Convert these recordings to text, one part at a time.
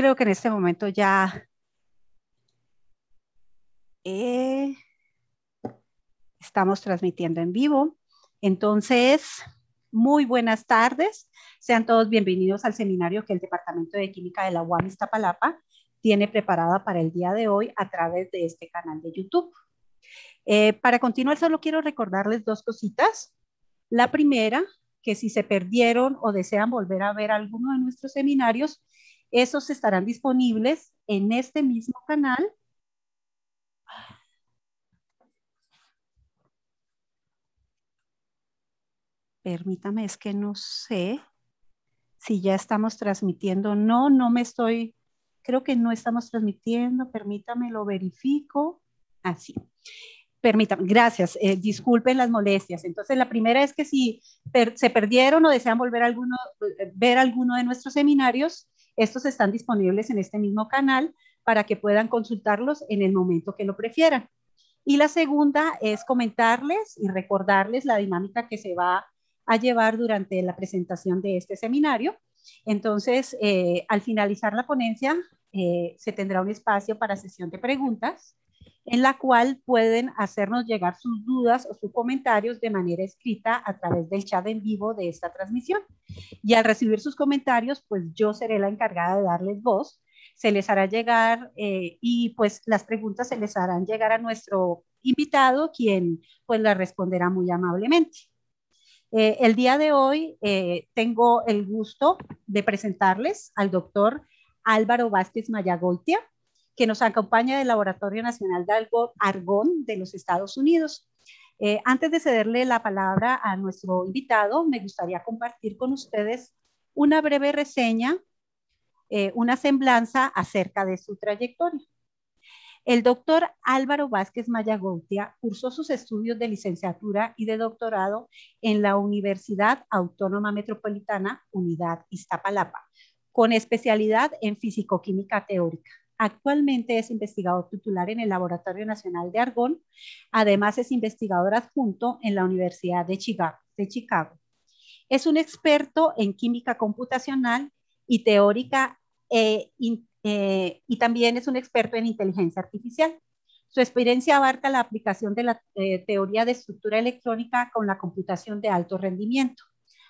creo que en este momento ya eh, estamos transmitiendo en vivo. Entonces, muy buenas tardes. Sean todos bienvenidos al seminario que el Departamento de Química de la UAM Iztapalapa tiene preparada para el día de hoy a través de este canal de YouTube. Eh, para continuar, solo quiero recordarles dos cositas. La primera, que si se perdieron o desean volver a ver alguno de nuestros seminarios, esos estarán disponibles en este mismo canal. Permítame, es que no sé si ya estamos transmitiendo. No, no me estoy, creo que no estamos transmitiendo. Permítame, lo verifico. Así. Ah, Permítame, gracias. Eh, disculpen las molestias. Entonces, la primera es que si se perdieron o desean volver a eh, ver alguno de nuestros seminarios, estos están disponibles en este mismo canal para que puedan consultarlos en el momento que lo prefieran. Y la segunda es comentarles y recordarles la dinámica que se va a llevar durante la presentación de este seminario. Entonces, eh, al finalizar la ponencia, eh, se tendrá un espacio para sesión de preguntas en la cual pueden hacernos llegar sus dudas o sus comentarios de manera escrita a través del chat en vivo de esta transmisión. Y al recibir sus comentarios, pues yo seré la encargada de darles voz. Se les hará llegar eh, y pues las preguntas se les harán llegar a nuestro invitado, quien pues las responderá muy amablemente. Eh, el día de hoy eh, tengo el gusto de presentarles al doctor Álvaro Vázquez Mayagoitia que nos acompaña del Laboratorio Nacional de Argón de los Estados Unidos. Eh, antes de cederle la palabra a nuestro invitado, me gustaría compartir con ustedes una breve reseña, eh, una semblanza acerca de su trayectoria. El doctor Álvaro Vázquez Mayagotia cursó sus estudios de licenciatura y de doctorado en la Universidad Autónoma Metropolitana, Unidad Iztapalapa, con especialidad en fisicoquímica teórica. Actualmente es investigador titular en el Laboratorio Nacional de Argón. Además es investigador adjunto en la Universidad de Chicago. Es un experto en química computacional y teórica eh, eh, y también es un experto en inteligencia artificial. Su experiencia abarca la aplicación de la eh, teoría de estructura electrónica con la computación de alto rendimiento.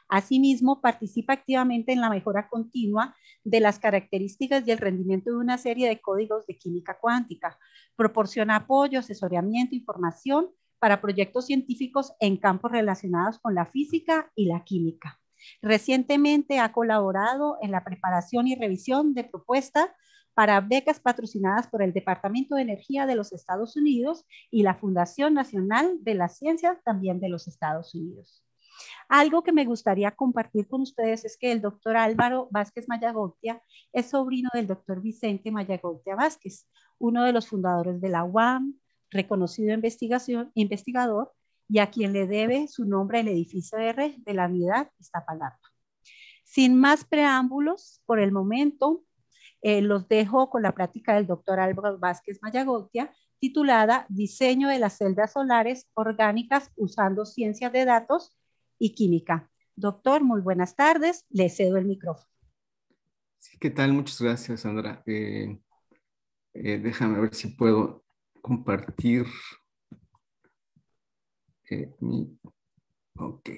Asimismo, participa activamente en la mejora continua de las características y el rendimiento de una serie de códigos de química cuántica. Proporciona apoyo, asesoramiento, e información para proyectos científicos en campos relacionados con la física y la química. Recientemente ha colaborado en la preparación y revisión de propuestas para becas patrocinadas por el Departamento de Energía de los Estados Unidos y la Fundación Nacional de la Ciencia también de los Estados Unidos. Algo que me gustaría compartir con ustedes es que el doctor Álvaro Vázquez Mayagotia es sobrino del doctor Vicente Mayagotia Vázquez, uno de los fundadores de la UAM, reconocido investigador y a quien le debe su nombre el edificio R de la unidad Iztapalapa. Sin más preámbulos, por el momento, eh, los dejo con la práctica del doctor Álvaro Vázquez Mayagotia, titulada Diseño de las celdas solares orgánicas usando ciencias de datos y Química. Doctor, muy buenas tardes. Le cedo el micrófono. Sí, ¿qué tal? Muchas gracias, Sandra. Eh, eh, déjame ver si puedo compartir eh, mi... Ok,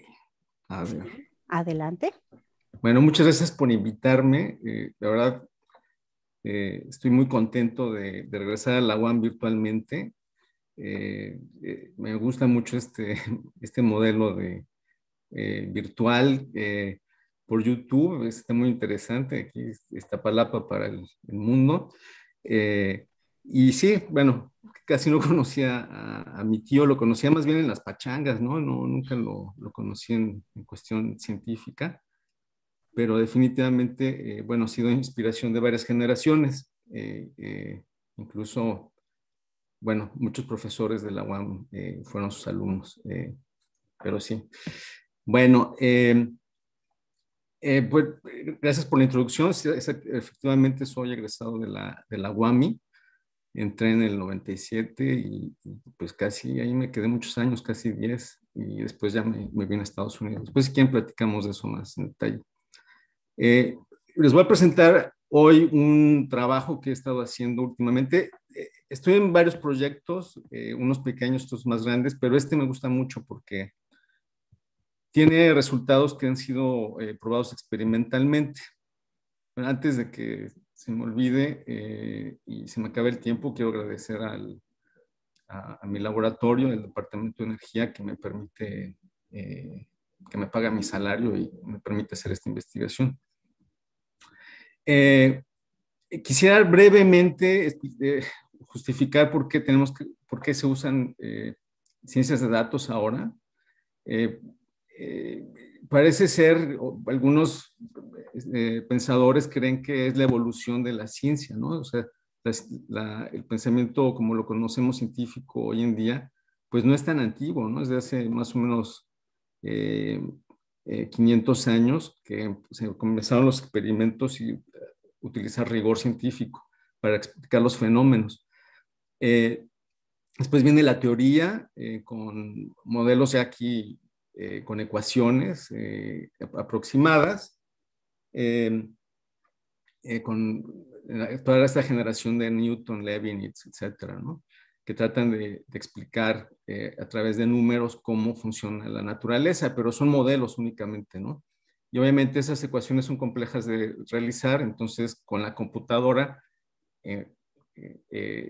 a ver. Adelante. Bueno, muchas gracias por invitarme. la verdad, estoy muy contento de, regresar a la UAM virtualmente. me gusta mucho este, este modelo de, eh, virtual eh, por YouTube, está muy interesante, aquí está Palapa para el, mundo. Eh, y sí, bueno, casi no conocía a, mi tío, lo conocía más bien en las pachangas, ¿no? nunca lo, conocí en, cuestión científica, pero definitivamente, bueno, ha sido inspiración de varias generaciones, incluso bueno, muchos profesores de la UAM fueron sus alumnos, pero sí. Bueno, eh, eh, pues, gracias por la introducción. efectivamente, soy egresado de la, de la UAMI. Entré en el 97 y, pues casi ahí me quedé muchos años, casi 10, y después ya me, vine a Estados Unidos. Después, si platicamos de eso más en detalle. Eh, les voy a presentar hoy un trabajo que he estado haciendo últimamente. Estoy en varios proyectos, unos pequeños, otros más grandes, pero este me gusta mucho porque tiene resultados que han sido eh, probados experimentalmente. antes de que se me olvide eh, y se me acabe el tiempo, quiero agradecer al, a, mi laboratorio, el Departamento de Energía, que me permite, eh, que me paga mi salario y me permite hacer esta investigación. quisiera brevemente este, justificar por qué, tenemos por qué se usan ciencias de datos ahora. Eh, parece ser, algunos eh, pensadores creen que es la evolución de la ciencia, ¿no? O sea, el pensamiento como lo conocemos científico hoy en día, pues no es tan antiguo, ¿no? Es de hace más o menos 500 eh, años que se comenzaron los experimentos y utilizar rigor científico para explicar los fenómenos. después viene la teoría con modelos aquí eh, con ecuaciones eh, aproximadas, eh, con toda esta generación de Newton, Levin, etcétera, que tratan de, explicar a través de números cómo funciona la naturaleza, pero son modelos únicamente, ¿no? Y obviamente esas ecuaciones son complejas de realizar, entonces con la computadora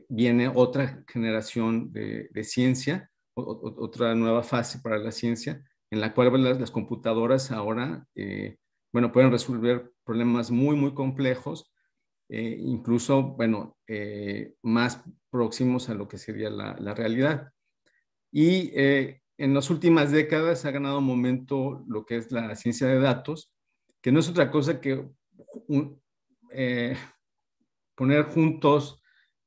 viene otra generación de, ciencia, otra nueva fase para la ciencia, en la cual las, computadoras ahora, eh, bueno, pueden resolver problemas muy, muy complejos, eh, incluso, bueno, eh, más próximos a lo que sería la, realidad. Y en las últimas décadas ha ganado momento lo que es la ciencia de datos, que no es otra cosa que poner juntos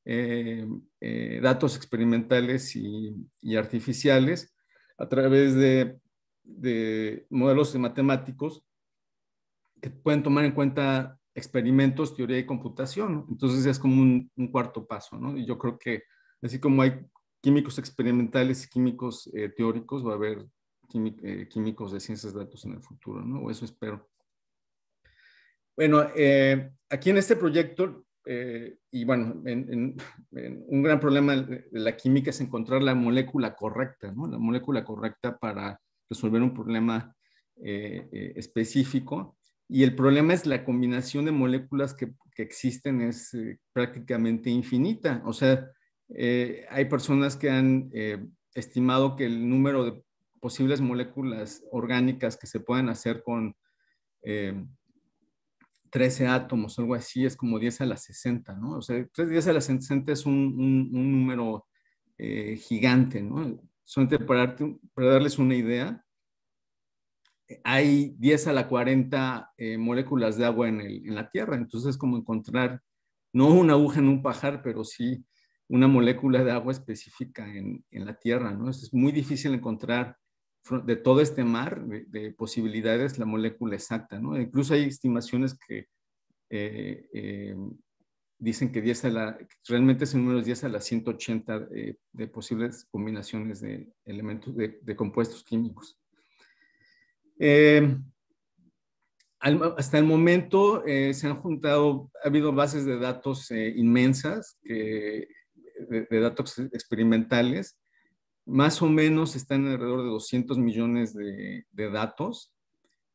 datos experimentales y, y artificiales a través de de modelos matemáticos que pueden tomar en cuenta experimentos, teoría y computación. Entonces es como un, cuarto paso, ¿no? Y yo creo que así como hay químicos experimentales y químicos eh, teóricos, va a haber eh, químicos de ciencias de datos en el futuro, ¿no? O eso espero. Bueno, eh, aquí en este proyecto, y bueno, un gran problema de la química es encontrar la molécula correcta, ¿no? La molécula correcta para resolver un problema eh, eh, específico. Y el problema es la combinación de moléculas que, existen es eh, prácticamente infinita. O sea, hay personas que han estimado que el número de posibles moléculas orgánicas que se pueden hacer con 13 átomos, algo así, es como 10 a la 60, ¿no? O sea, 10 a la 60 es un, número gigante, ¿no? Solamente para, para darles una idea, eh, hay 10 a la 40 eh, moléculas de agua en, la Tierra. Entonces es como encontrar, no una aguja en un pajar, pero sí una molécula de agua específica en, la Tierra. ¿no? Es muy difícil encontrar de todo este mar de, posibilidades la molécula exacta. ¿no? Incluso hay estimaciones que eh, dicen que 10 a la, realmente ese número es 10 a la 180 de, de posibles combinaciones de elementos, de compuestos químicos. Eh, hasta el momento eh, se han juntado, ha habido bases de datos eh, inmensas, de, de, datos experimentales. Más o menos están alrededor de 200 millones de, de datos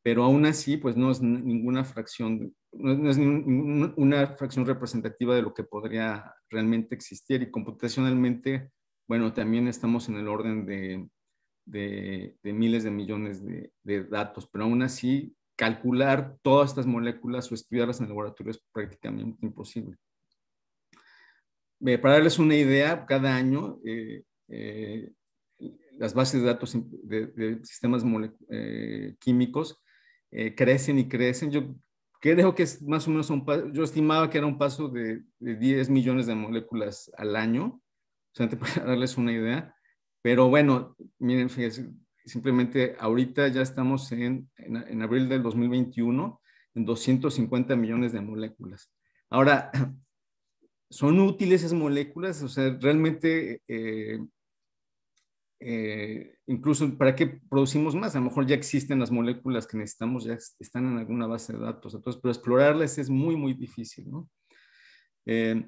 pero aún así, pues no es ninguna fracción, no es una fracción representativa de lo que podría realmente existir y computacionalmente, bueno, también estamos en el orden de de, miles de millones de, datos, pero aún así calcular todas estas moléculas o estudiarlas en el laboratorio es prácticamente imposible. Eh, para darles una idea, cada año eh, eh, las bases de datos de, sistemas químicos crecen y crecen. Yo creo que es más o menos un yo estimaba que era un paso de, de 10 millones de moléculas al año, o sea, para darles una idea. Pero bueno, miren, simplemente ahorita ya estamos en, en, abril del 2021 en 250 millones de moléculas. Ahora, ¿son útiles esas moléculas? O sea, realmente, eh, eh, incluso, ¿para qué producimos más? A lo mejor ya existen las moléculas que necesitamos, ya están en alguna base de datos, entonces, pero explorarlas es muy, muy difícil, ¿no? Eh,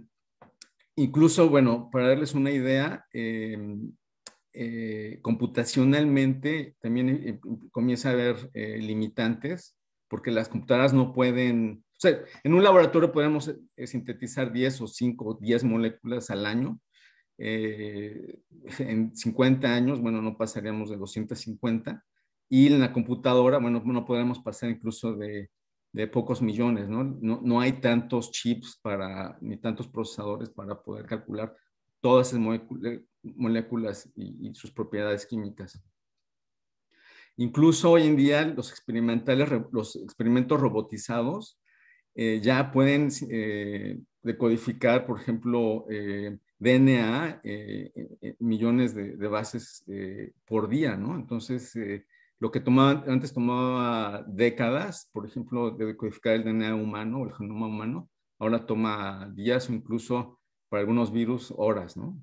incluso, bueno, para darles una idea, eh, computacionalmente también eh, comienza a haber eh, limitantes, porque las computadoras no pueden, o sea, en un laboratorio podemos sintetizar 10 o 5 o 10 moléculas al año. en 50 años, bueno, no pasaríamos de 250. Y en la computadora, bueno, no podremos pasar incluso de, pocos millones, ¿no? ¿no? hay tantos chips para, ni tantos procesadores para poder calcular todas esas moléculas, moléculas y, sus propiedades químicas. Incluso hoy en día los, experimentales, los experimentos robotizados eh, ya pueden eh, decodificar, por ejemplo, eh, DNA, millones de, bases por día, ¿no? Entonces, lo que tomaba, antes tomaba décadas, por ejemplo, de decodificar el DNA humano o el genoma humano, ahora toma días o incluso para algunos virus horas, ¿no?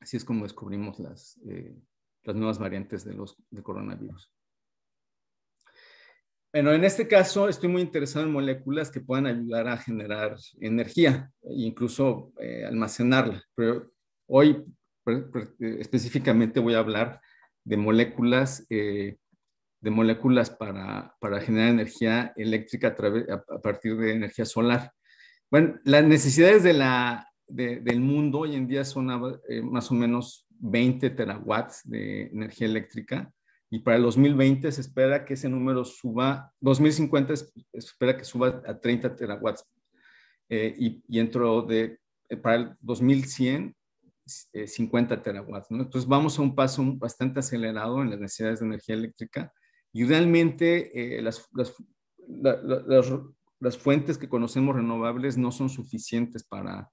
Así es como descubrimos las, eh, las nuevas variantes de los de coronavirus. Bueno, en este caso estoy muy interesado en moléculas que puedan ayudar a generar energía e incluso eh, almacenarla. Pero hoy eh, específicamente voy a hablar de moléculas, de moléculas para, generar energía eléctrica a, partir de energía solar. Bueno, las necesidades de la del mundo hoy en día son eh, más o menos 20 terawatts de energía eléctrica y para el 2020 se espera que ese número suba, 2050 se espera que suba a 30 terawatts eh, y, y, dentro de, eh, para el 2100, 50 terawatts. Entonces vamos a un paso bastante acelerado en las necesidades de energía eléctrica y realmente las, las fuentes que conocemos renovables no son suficientes para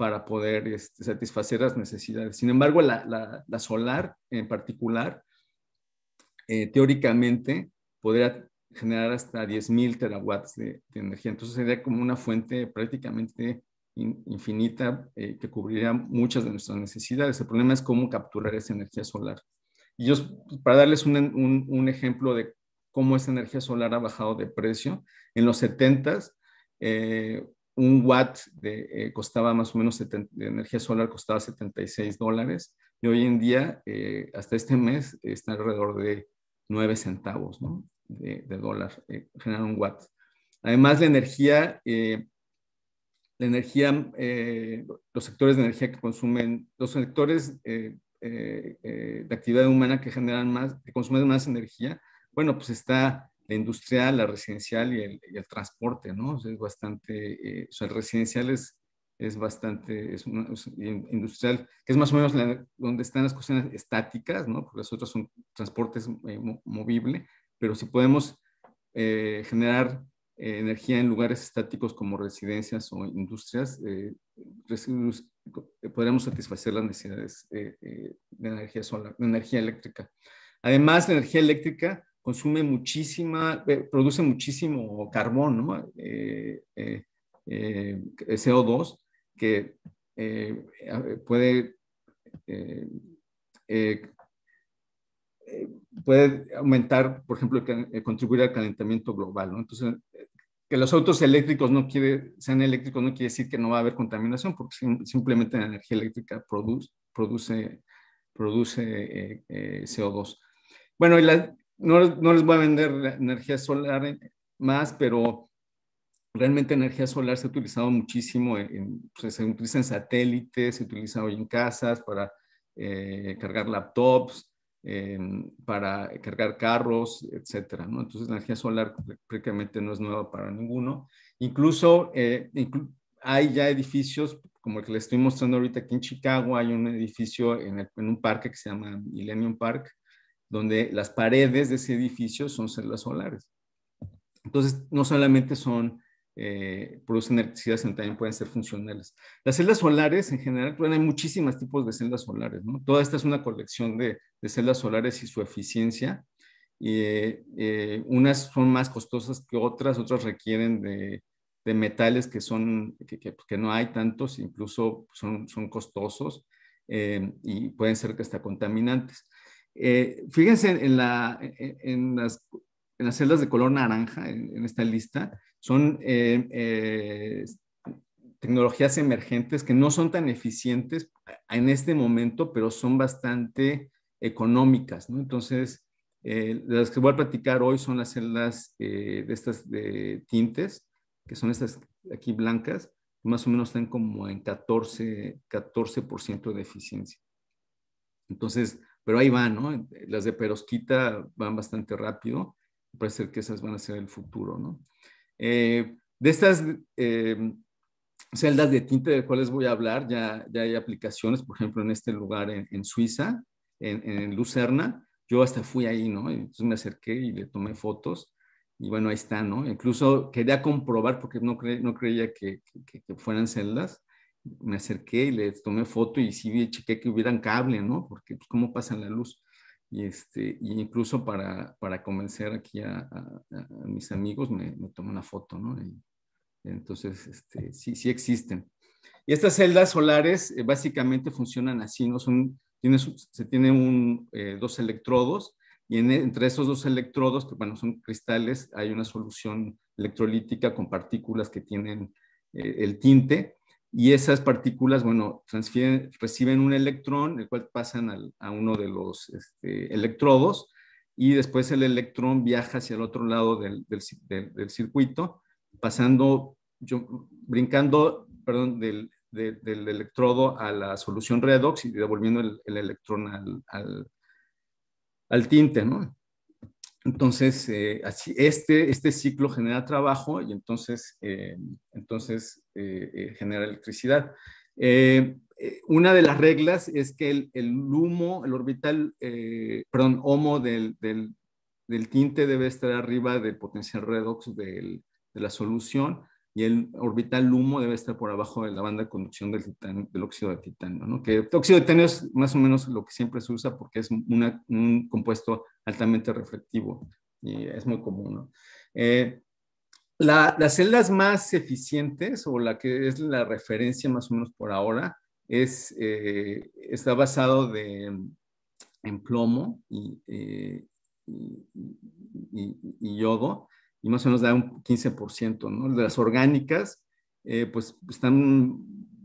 para poder este, satisfacer las necesidades. Sin embargo, la, solar en particular, eh, teóricamente, podría generar hasta 10.000 terawatts de, energía. Entonces sería como una fuente prácticamente infinita eh, que cubriría muchas de nuestras necesidades. El problema es cómo capturar esa energía solar. Y yo, para darles un, ejemplo de cómo esa energía solar ha bajado de precio, en los 70s un watt de, eh, costaba más o menos, 70, de energía solar costaba 76 dólares y hoy en día, eh, hasta este mes, está alrededor de 9 centavos de, dólar, eh, un watt. Además, la energía, la energía los sectores de energía que consumen, los sectores de actividad humana que generan más, que consumen más energía, bueno, pues está la industrial, la residencial y el, transporte, ¿no? es bastante, eh, o sea, el residencial es, bastante, es, una, industrial, que es más o menos donde están las cuestiones estáticas, ¿no? Porque las otras son transportes eh, movible, pero si podemos eh, generar eh, energía en lugares estáticos como residencias o industrias, podríamos pues, podremos satisfacer las necesidades de energía solar, de energía eléctrica. Además, la energía eléctrica consume muchísima, eh, produce muchísimo carbón, ¿no? CO2 eh, eh, que puede, puede aumentar, por ejemplo, contribuir al calentamiento global, ¿no? Entonces, que los autos eléctricos no quiere, sean eléctricos no quiere decir que no va a haber contaminación, porque simplemente la energía eléctrica produce, produce, produce CO2. Bueno, y la, no, les voy a vender energía solar más, pero realmente energía solar se ha utilizado muchísimo, pues, se utiliza en satélites, se utiliza hoy en casas para eh, cargar laptops, para cargar carros, etc. ¿no? Entonces, energía solar prácticamente no es nueva para ninguno. Incluso eh, hay ya edificios, como el que les estoy mostrando ahorita aquí en Chicago, hay un edificio en, en un parque que se llama Millennium Park, donde las paredes de ese edificio son celdas solares. Entonces, no solamente son, eh, producen electricidad, sino también pueden ser funcionales. Las celdas solares, en general, hay muchísimos tipos de celdas solares, ¿no? Toda esta es una colección de, celdas solares y su eficiencia. Eh, unas son más costosas que otras, otras requieren de, metales que, son, que, no hay tantos, incluso son, costosos eh, y pueden ser que hasta contaminantes. Eh, fíjense en, la, en, las, celdas de color naranja, en, esta lista, son eh, eh, tecnologías emergentes que no son tan eficientes en este momento, pero son bastante económicas, Entonces, las que voy a platicar hoy son las celdas de estas de tintes, que son estas aquí blancas, más o menos están como en 14, 14 de eficiencia. Entonces, pero ahí van, ¿no? Las de Perosquita van bastante rápido, parece que esas van a ser el futuro, ¿no? Eh, de estas em, celdas de tinte de las cuales voy a hablar, ya, ya hay aplicaciones, por ejemplo, en este lugar en, Suiza, en, en, Lucerna, yo hasta fui ahí, ¿no? Entonces me acerqué y le tomé fotos y bueno, ahí está, ¿no? Incluso quería comprobar porque no, no creía que, que fueran celdas me acerqué y le tomé foto y sí chequé que hubieran cable, ¿no? Porque pues cómo pasa la luz. Y este, incluso para, para convencer aquí a, mis amigos me, me, tomé una foto, ¿no? entonces, este, sí, sí existen. Y estas celdas solares eh, básicamente funcionan así, ¿no? Son, tiene, se tienen un, eh, dos electrodos y entre esos dos electrodos, que bueno, son cristales, hay una solución electrolítica con partículas que tienen eh, el tinte y esas partículas, bueno, reciben un electrón, el cual pasan a uno de los este, electrodos, y después el electrón viaja hacia el otro lado del, circuito, pasando, yo, brincando, perdón, del, electrodo a la solución redox y devolviendo el, electrón al, al, tinte, ¿no? Entonces, eh, este, este, ciclo genera trabajo y entonces, eh, eh, genera electricidad. una de las reglas es que el, humo, el orbital, perdón, homo del, tinte debe estar arriba del potencial redox de la solución y el orbital humo debe estar por abajo de la banda de conducción del, del óxido de titanio, ¿no? que el óxido de titanio es más o menos lo que siempre se usa porque es un compuesto altamente reflectivo y es muy común. Eh, la, las celdas más eficientes o la que es la referencia más o menos por ahora es, eh, está basado de, en plomo y, eh, y, y yodo y más o menos da un 15%, ¿no? Las orgánicas, eh, pues están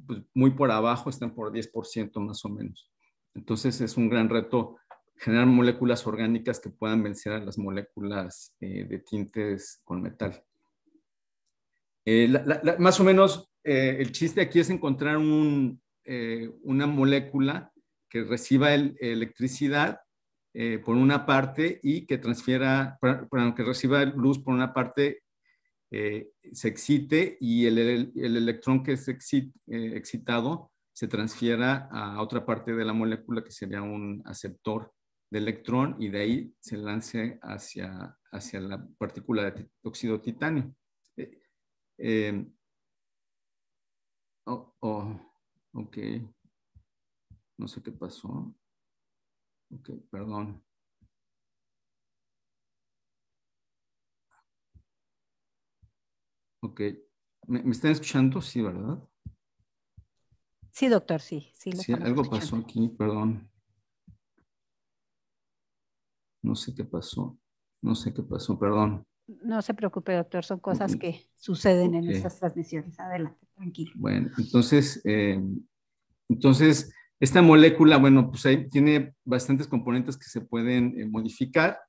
pues, muy por abajo, están por 10% más o menos. Entonces es un gran reto generar moléculas orgánicas que puedan vencer a las moléculas eh, de tintes con metal. Eh, más o menos el chiste aquí es encontrar un, una molécula que reciba electricidad eh, por una parte y que transfiera, para que reciba luz por una parte, eh, se excite y el, electrón que es eh, excitado se transfiera a otra parte de la molécula que sería un aceptor de electrón y de ahí se lance hacia, hacia la partícula de óxido titanio. Oh, oh, ok. No sé qué pasó. Ok, perdón. Ok. ¿Me, están escuchando? Sí, ¿verdad? Sí, doctor, sí. Sí, algo pasó aquí, perdón. No sé qué pasó. No sé qué pasó, perdón. No se preocupe, doctor, son cosas que suceden en estas transmisiones. Adelante, tranquilo. Bueno, entonces, eh, entonces, esta molécula, bueno, pues ahí tiene bastantes componentes que se pueden eh, modificar.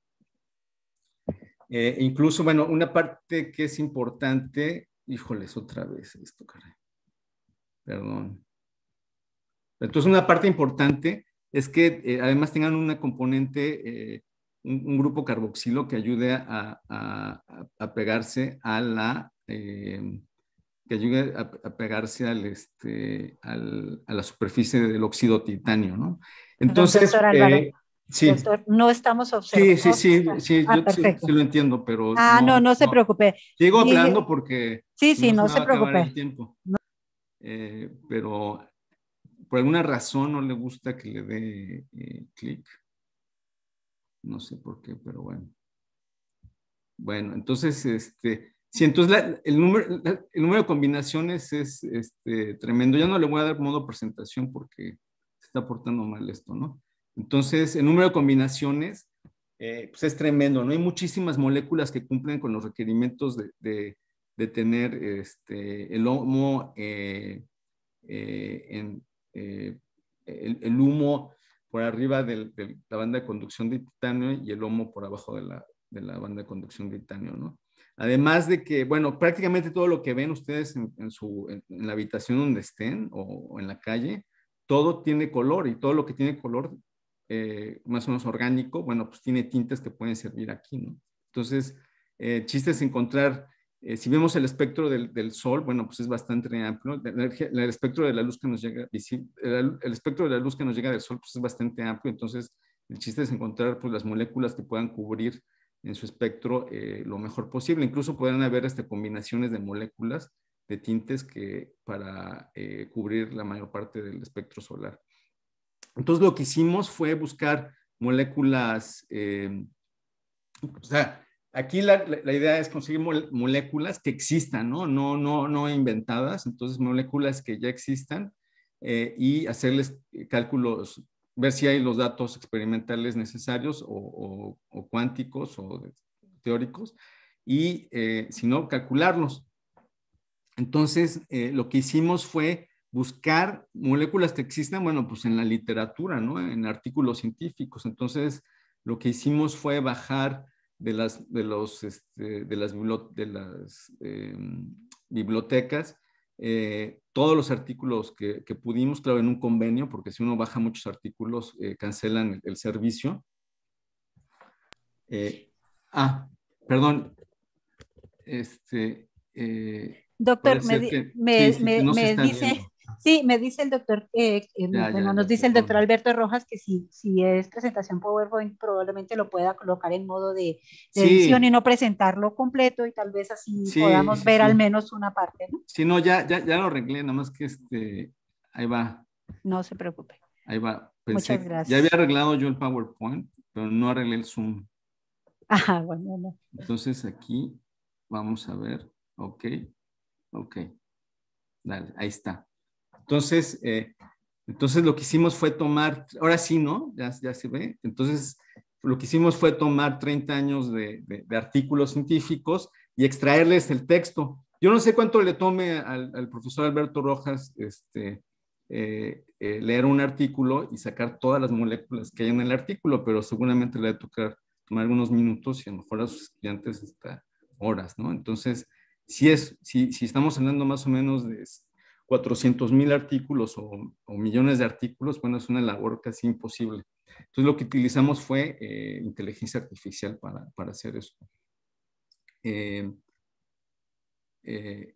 Eh, incluso, bueno, una parte que es importante, híjoles, otra vez esto, caray. Perdón. Entonces, una parte importante es que eh, además tengan una componente, un, grupo carboxilo que ayude a, pegarse a la, que ayude a, pegarse al, este, al, a la superficie del óxido titanio, ¿no? Entonces, eh, sí. no estamos observando. Sí, sí, sí, ah, sí, sí, lo entiendo, pero... Ah, no, no, se preocupe. Sigo hablando porque... Sí, sí, no, se, preocupe. Tiempo. Eh, pero por alguna razón no le gusta que le dé eh, clic. No sé por qué, pero bueno. Bueno, entonces, este, Sí, entonces el, número, el número de combinaciones es este, tremendo. Ya no le voy a dar modo presentación porque se está portando mal esto, ¿no? Entonces, el número de combinaciones eh, pues es tremendo, ¿no? Hay muchísimas moléculas que cumplen con los requerimientos de, tener este, el humo eh, eh, el, humo por arriba de, la banda de conducción de titanio y el humo por abajo de la, la banda de conducción de titanio, ¿no? Además de que, bueno, prácticamente todo lo que ven ustedes en, su, en, la habitación donde estén o, en la calle, todo tiene color y todo lo que tiene color eh, más o menos orgánico, bueno, pues tiene tintes que pueden servir aquí, ¿no? Entonces, el eh, chiste es encontrar, eh, si vemos el espectro del, del, sol, bueno, pues es bastante amplio, el, espectro de la luz que nos llega, el espectro de la luz que nos llega del sol, pues es bastante amplio, entonces el chiste es encontrar pues las moléculas que puedan cubrir en su espectro eh, lo mejor posible. Incluso podrán haber hasta este, combinaciones de moléculas de tintes que para eh, cubrir la mayor parte del espectro solar. Entonces lo que hicimos fue buscar moléculas, eh, o sea, aquí la, idea es conseguir moléculas que existan, ¿no? No, no, no inventadas, entonces moléculas que ya existan y hacerles cálculos ver si hay los datos experimentales necesarios o, cuánticos o teóricos, y eh, si no, calcularlos. Entonces, eh, lo que hicimos fue buscar moléculas que existan, bueno, pues en la literatura, En artículos científicos. Entonces, lo que hicimos fue bajar de las, de los, este, de las, em, bibliotecas eh, todos los artículos que, pudimos, claro, en un convenio, porque si uno baja muchos artículos, eh, cancelan el, servicio. Eh, ah, perdón. Este, Doctor, me, me dice, Sí, me dice el doctor, eh, eh, nos dice el doctor Alberto Rojas que si, si es presentación PowerPoint, probablemente lo pueda colocar en modo de, edición y no presentarlo completo y tal vez así podamos ver al menos una parte, ¿no? Sí, no, ya, ya, lo arreglé, nada más que este, ahí va. No se preocupe. Ahí va. Muchas gracias. Ya había arreglado yo el PowerPoint, pero no arreglé el Zoom. Ajá, bueno, Entonces aquí vamos a ver. Ok, ok. Dale, ahí está. Entonces, eh, entonces lo que hicimos fue tomar, ahora sí, ¿no? Ya, ya se ve. Entonces, lo que hicimos fue tomar 30 años de, artículos científicos y extraerles el texto. Yo no sé cuánto le tome al, profesor Alberto Rojas este, eh, eh, leer un artículo y sacar todas las moléculas que hay en el artículo, pero seguramente le va a tocar tomar algunos minutos y a lo mejor a sus estudiantes hasta horas, ¿no? Entonces, si, es, si estamos hablando más o menos de 400 mil artículos o, millones de artículos, bueno, es una labor casi imposible. Entonces lo que utilizamos fue eh, inteligencia artificial para, hacer eso. Eh, eh,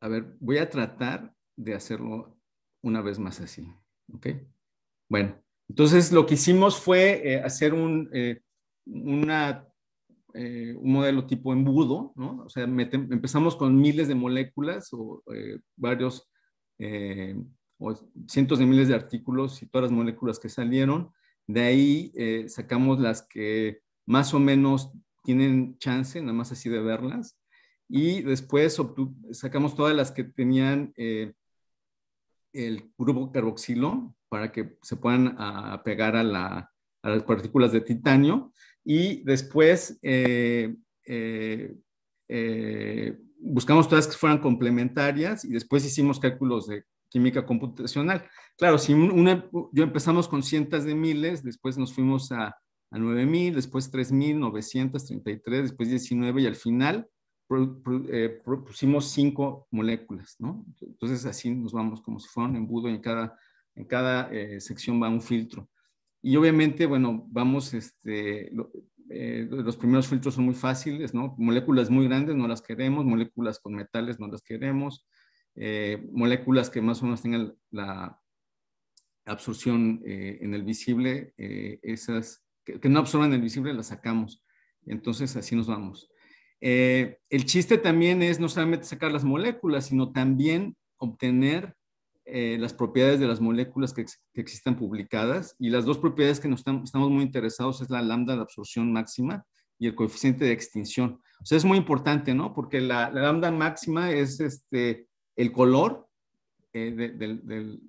a ver, voy a tratar de hacerlo una vez más así, ¿ok? Bueno, entonces lo que hicimos fue hacer un, un modelo tipo embudo, ¿no? O sea, empezamos con miles de moléculas o varios eh, o cientos de miles de artículos y todas las moléculas que salieron. De ahí eh, sacamos las que más o menos tienen chance, nada más así de verlas. Y después sacamos todas las que tenían eh, el grupo carboxilo para que se puedan a, ah, pegar a, la, a, las partículas de titanio. Y después eh, buscamos todas que fueran complementarias y después hicimos cálculos de química computacional. Claro, si yo empezamos con cientos de miles, después nos fuimos a, a 9.000, después 3.933, después 19 y al final eh, pusimos 5 cinco moléculas, ¿no? Entonces así nos vamos como si fuera un embudo y en cada, en cada eh, sección va un filtro. Y obviamente, bueno, vamos, este, eh, los primeros filtros son muy fáciles, ¿no? Moléculas muy grandes no las queremos, moléculas con metales no las queremos, eh, moléculas que más o menos tengan la absorción eh, en el visible, esas que, que, no absorben el visible las sacamos. Entonces así nos vamos. el chiste también es no solamente sacar las moléculas, sino también obtener eh, las propiedades de las moléculas que, existan existen publicadas y las dos propiedades que nos estamos, muy interesados es la lambda de absorción máxima y el coeficiente de extinción. O sea, es muy importante, ¿no? Porque la, lambda máxima es este, el color eh, del,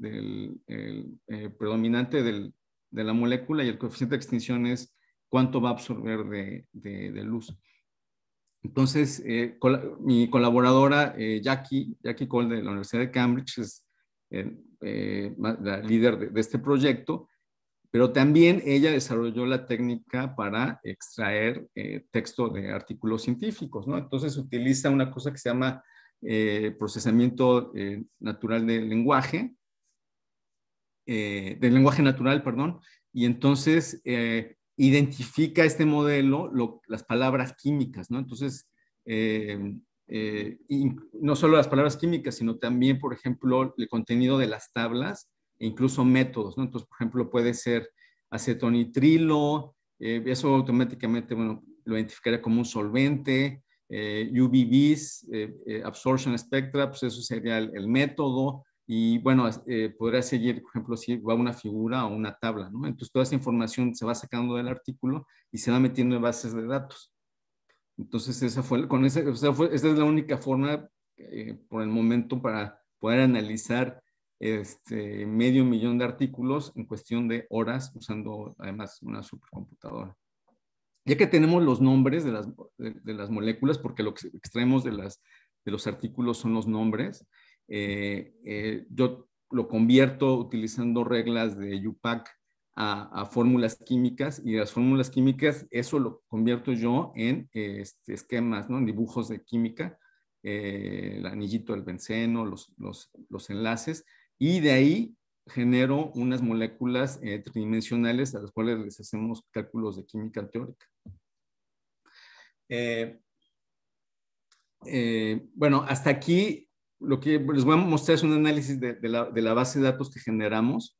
eh, predominante del, de la molécula y el coeficiente de extinción es cuánto va a absorber de, de, luz. Entonces, mi colaboradora Jackie, Jackie Cole de la Universidad de Cambridge es eh, la líder de, este proyecto, pero también ella desarrolló la técnica para extraer eh, texto de artículos científicos, ¿no? Entonces utiliza una cosa que se llama eh, procesamiento natural del lenguaje, del lenguaje natural, perdón, y entonces identifica este modelo las palabras químicas, ¿no? Entonces, eh, no solo las palabras químicas, sino también, por ejemplo, el contenido de las tablas e incluso métodos, ¿no? Entonces, por ejemplo, puede ser acetonitrilo, eh, eso automáticamente, bueno, lo identificaría como un solvente, eh, UVBs, eh, absorption spectra, pues eso sería el, método, y bueno, podría seguir, por ejemplo, si va una figura o una tabla, Entonces, toda esa información se va sacando del artículo y se va metiendo en bases de datos. Entonces, esa fue, con es la única forma eh, por el momento para poder analizar este medio millón de artículos en cuestión de horas usando además una supercomputadora. Ya que tenemos los nombres de las, moléculas, porque lo que extraemos de, de los artículos son los nombres, eh, eh, yo lo convierto utilizando reglas de UPAC a, fórmulas químicas y las fórmulas químicas, eso lo convierto yo en este, esquemas, ¿no? en dibujos de química, eh, el anillito del benceno, los, enlaces, y de ahí genero unas moléculas eh, tridimensionales a las cuales les hacemos cálculos de química teórica. Eh, bueno, hasta aquí lo que les voy a mostrar es un análisis de la base de datos que generamos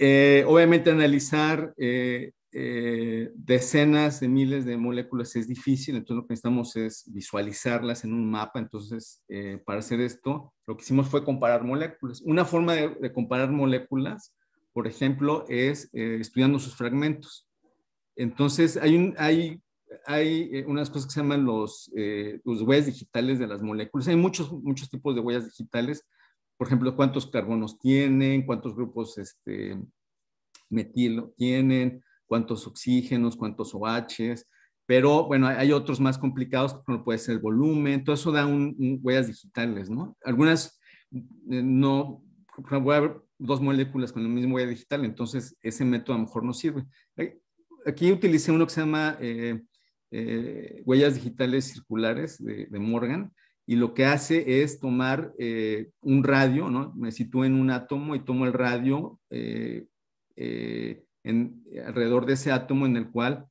eh, obviamente analizar eh, eh, decenas de miles de moléculas es difícil, entonces lo que necesitamos es visualizarlas en un mapa, entonces para hacer esto lo que hicimos fue comparar moléculas. Una forma de, comparar moléculas, por ejemplo, es estudiando sus fragmentos. Entonces hay, un, unas cosas que se llaman los, los huellas digitales de las moléculas, hay muchos, muchos tipos de huellas digitales, por ejemplo, cuántos carbonos tienen, cuántos grupos este, metilo tienen, cuántos oxígenos, cuántos OHs, pero bueno, hay otros más complicados, como puede ser el volumen, todo eso da huellas digitales, ¿no? Algunas eh, no, voy a ver dos moléculas con la misma huella digital, entonces ese método a lo mejor no sirve. Aquí utilicé uno que se llama eh, eh, huellas digitales circulares de, de Morgan, y lo que hace es tomar eh, un radio, ¿no? Me sitúo en un átomo y tomo el radio eh, eh, en, alrededor de ese átomo en el cual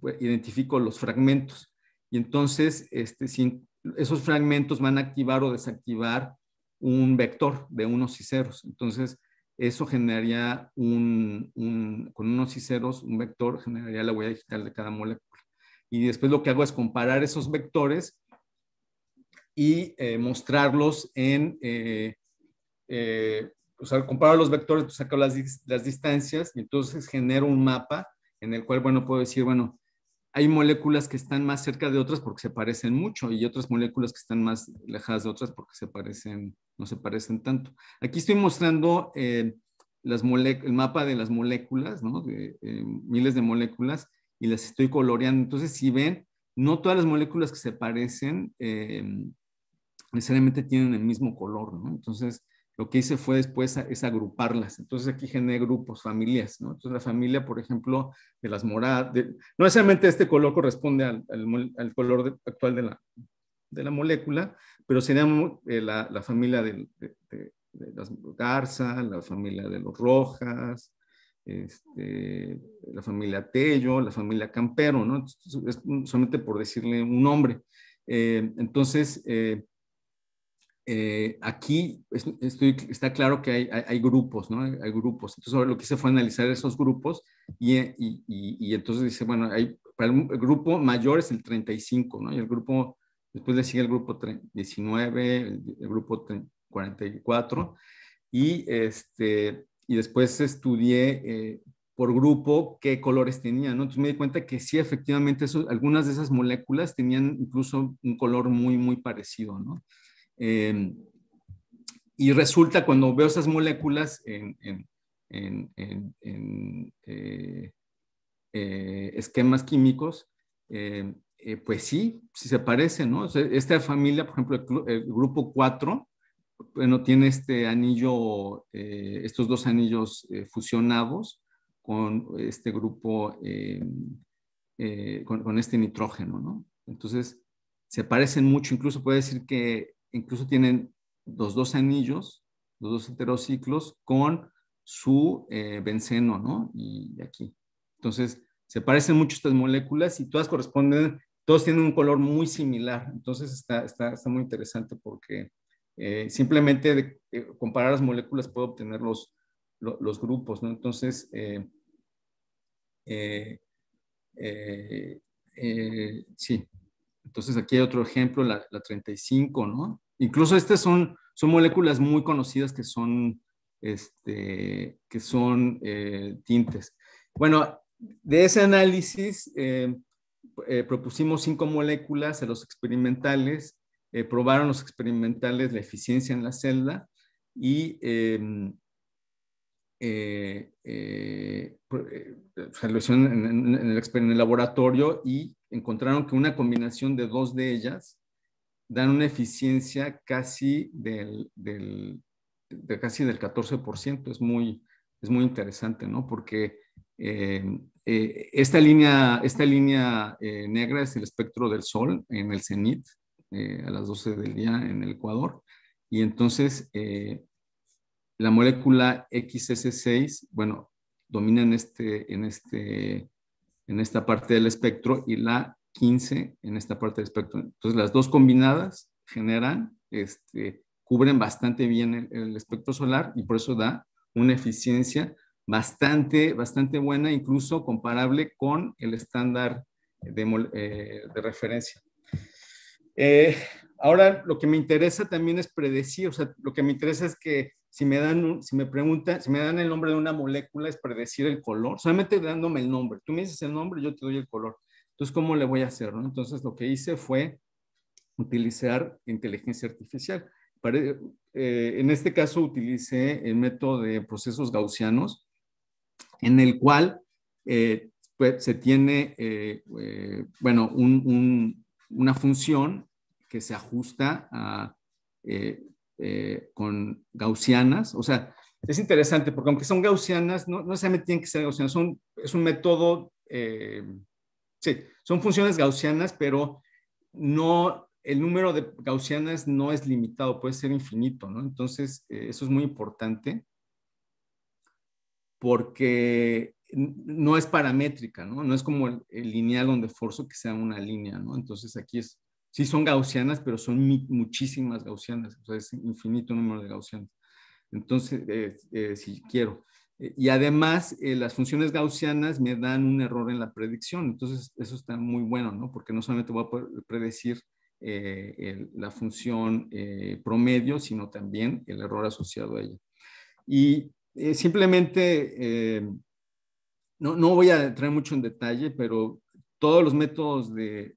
pues, identifico los fragmentos. Y entonces, este, esos fragmentos van a activar o desactivar un vector de unos y ceros. Entonces, eso generaría un, con unos y ceros, un vector generaría la huella digital de cada molécula. Y después lo que hago es comparar esos vectores y eh, mostrarlos en, eh, eh, o sea, comparo los vectores, pues saco las, las distancias y entonces genero un mapa en el cual, bueno, puedo decir, bueno, hay moléculas que están más cerca de otras porque se parecen mucho y otras moléculas que están más lejanas de otras porque se parecen, no se parecen tanto. Aquí estoy mostrando eh, las el mapa de las moléculas, ¿no? de, miles de moléculas y las estoy coloreando. Entonces, si ven, no todas las moléculas que se parecen eh, necesariamente tienen el mismo color, ¿no? Entonces, lo que hice fue después es agruparlas. Entonces, aquí generé grupos, familias, ¿no? Entonces, la familia, por ejemplo, de las moradas, no necesariamente este color corresponde al, color actual de la, de la molécula, pero sería eh, la, familia de, las garza, la familia de los rojas, este, la familia Tello, la familia Campero, ¿no? Es solamente por decirle un nombre. Eh, entonces, eh, eh, aquí está claro que hay, grupos, ¿no? Hay grupos. Entonces, lo que hice fue analizar esos grupos y, eh, entonces dice, bueno, el, grupo mayor es el 35, ¿no? Y el grupo, después le sigue el grupo 19, el, grupo 44, y, este, y después estudié eh, por grupo qué colores tenían, ¿no? Entonces me di cuenta que sí, efectivamente, algunas de esas moléculas tenían incluso un color muy, muy parecido, ¿no? Em, y resulta cuando veo esas moléculas en, eh, eh, esquemas químicos, em, eh, pues sí, sí se parecen, ¿no? esta familia, por ejemplo, el, grupo 4, bueno, tiene este anillo, estos dos anillos fusionados con este grupo, em, con, con este nitrógeno, ¿no? Entonces, se parecen mucho, incluso puede decir que incluso tienen los dos anillos, los dos heterociclos con su eh, benceno, ¿no? Y aquí. Entonces, se parecen mucho estas moléculas y todas corresponden, todos tienen un color muy similar. Entonces, está, muy interesante porque eh, simplemente eh, comparar las moléculas puede obtener los, los grupos, ¿no? Entonces, sí, entonces aquí hay otro ejemplo, la, 35, ¿no? Incluso estas son, son moléculas muy conocidas que son, este, que son eh, tintes. Bueno, de ese análisis eh, eh, propusimos cinco moléculas a los experimentales, probaron los experimentales la eficiencia en la celda y em, eh, en, el, laboratorio y encontraron que una combinación de dos de ellas dan una eficiencia casi del, del, casi del 14%. Es muy, es muy interesante, ¿no? Porque eh, eh, esta línea, esta línea eh, negra es el espectro del sol en el cenit a las 12 del día en el Ecuador. Y entonces, la molécula XS6, bueno, domina en, este, en, este, en esta parte del espectro y la 15 en esta parte del espectro. Entonces, las dos combinadas generan, este, cubren bastante bien el, espectro solar y por eso da una eficiencia bastante, bastante buena, incluso comparable con el estándar de, eh, referencia. Eh, ahora, lo que me interesa también es predecir, o sea, lo que me interesa es que si me dan, si me preguntan, si me dan el nombre de una molécula es predecir el color, solamente dándome el nombre. Tú me dices el nombre, yo te doy el color. Entonces, ¿cómo le voy a hacer? Entonces, lo que hice fue utilizar inteligencia artificial. Eh, en este caso, utilicé el método de procesos gaussianos, en el cual eh, pues, se tiene, eh, bueno, una función que se ajusta a, eh, con gaussianas. O sea, es interesante porque aunque son gaussianas, no, no necesariamente tienen que ser gaussianas, son, es un método, eh, sí, son funciones gaussianas, pero no, el número de gaussianas no es limitado, puede ser infinito, ¿no? Entonces, eh, eso es muy importante porque no es paramétrica, ¿no? No es como el, lineal donde forzo que sea una línea, ¿no? Entonces aquí es sí son gaussianas, pero son muchísimas gaussianas, o sea, es infinito número de gaussianas. Entonces, eh, si quiero. Eh, y además, eh, las funciones gaussianas me dan un error en la predicción, entonces eso está muy bueno, ¿no? Porque no solamente voy a poder predecir la función promedio, sino también el error asociado a ella. Y simplemente, no, no voy a entrar mucho en detalle, pero todos los métodos de,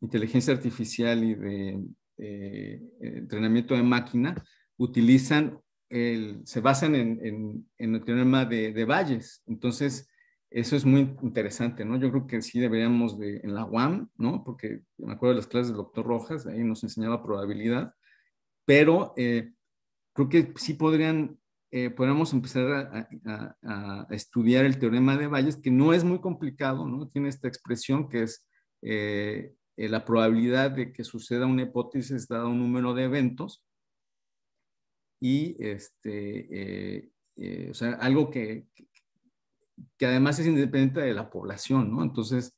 inteligencia artificial y de eh, entrenamiento de máquina utilizan, se basan en, el teorema de, Valles. Entonces, eso es muy interesante, ¿no? Yo creo que sí deberíamos de, en la UAM, ¿no? Porque me acuerdo de las clases del doctor Rojas, ahí nos enseñaba probabilidad, pero eh, creo que sí podrían eh, podemos empezar a, estudiar el teorema de Bayes, que no es muy complicado, ¿no? Tiene esta expresión que es eh, eh, la probabilidad de que suceda una hipótesis dada un número de eventos. Y este, algo que, que además es independiente de la población, ¿no? Entonces,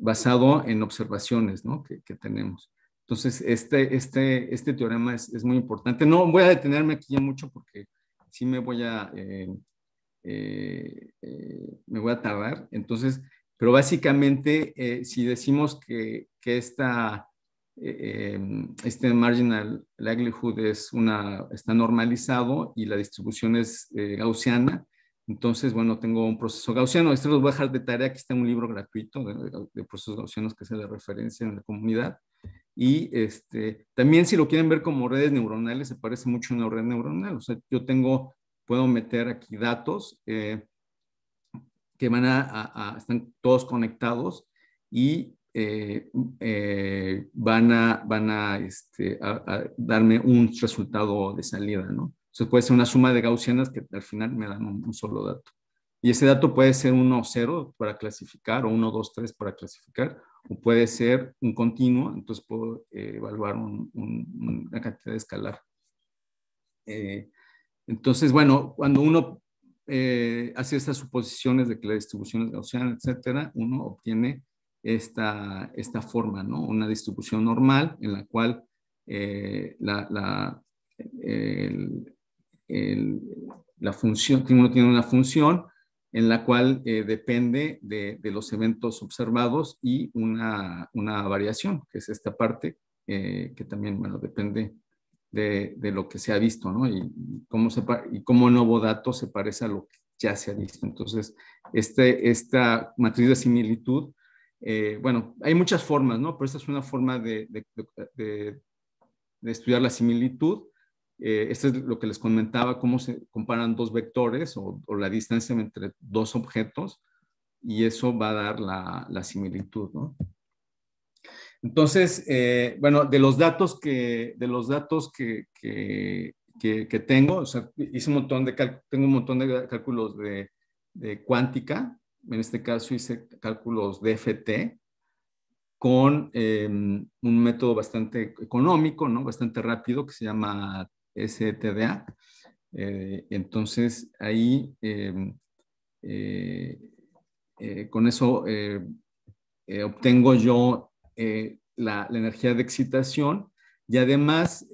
basado en observaciones, ¿no? que tenemos. Entonces, este, este, este teorema es, muy importante. No voy a detenerme aquí ya mucho porque sí me voy a, eh, eh, eh me voy a tardar. Entonces, pero básicamente, eh, si decimos que, que este marginal likelihood es una, está normalizado y la distribución es gaussiana, entonces, bueno, tengo un proceso gaussiano. Esto lo voy a dejar de tarea. Aquí está un libro gratuito de, procesos gaussianos que se de referencia en la comunidad. Y este, también si lo quieren ver como redes neuronales, se parece mucho a una red neuronal. O sea, yo tengo, puedo meter aquí datos eh, que van a, a, están todos conectados y eh, eh, van a, van este, a, darme un resultado de salida, ¿no? Entonces puede ser una suma de gaussianas que al final me dan un, solo dato. Y ese dato puede ser 1 0 para clasificar o 1, 2, 3 para clasificar o puede ser un continuo, entonces puedo eh, evaluar una cantidad escalar. Eh, entonces, bueno, cuando uno eh, hace estas suposiciones de que la distribución es gaussiana, etcétera, uno obtiene esta, forma, ¿no? Una distribución normal en la cual la, la, el, uno tiene una función, en la cual eh, depende de, los eventos observados y una, variación, que es esta parte, eh, que también bueno, depende de, lo que se ha visto, ¿no? Y, cómo y cómo nuevo dato se parece a lo que ya se ha visto. Entonces, este, esta matriz de similitud, eh, bueno, hay muchas formas, ¿no? Pero esta es una forma de estudiar la similitud eh, esto es lo que les comentaba, cómo se comparan dos vectores o, la distancia entre dos objetos y eso va a dar la, similitud, ¿no? Entonces, eh, bueno, de los datos que, de los datos que, que, tengo, o sea, hice un montón de tengo un montón de cálculos de, cuántica, en este caso hice cálculos de FT, con em, un método bastante económico, ¿no? bastante rápido, que se llama STDA. Eh, entonces, ahí, em, eh, eh, con eso obtengo yo la, energía de excitación y además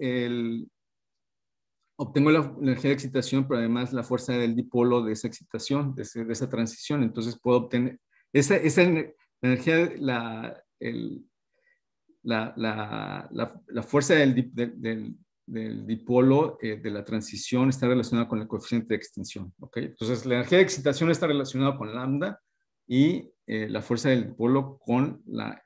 obtengo la, energía de excitación, pero además la fuerza del dipolo de esa excitación, de, esa transición. Entonces, puedo obtener esa, energía, la, la, la, fuerza del, del, del dipolo eh, de la transición está relacionada con el coeficiente de extinción ¿okay? Entonces, la energía de excitación está relacionada con lambda y eh, la fuerza del dipolo con la,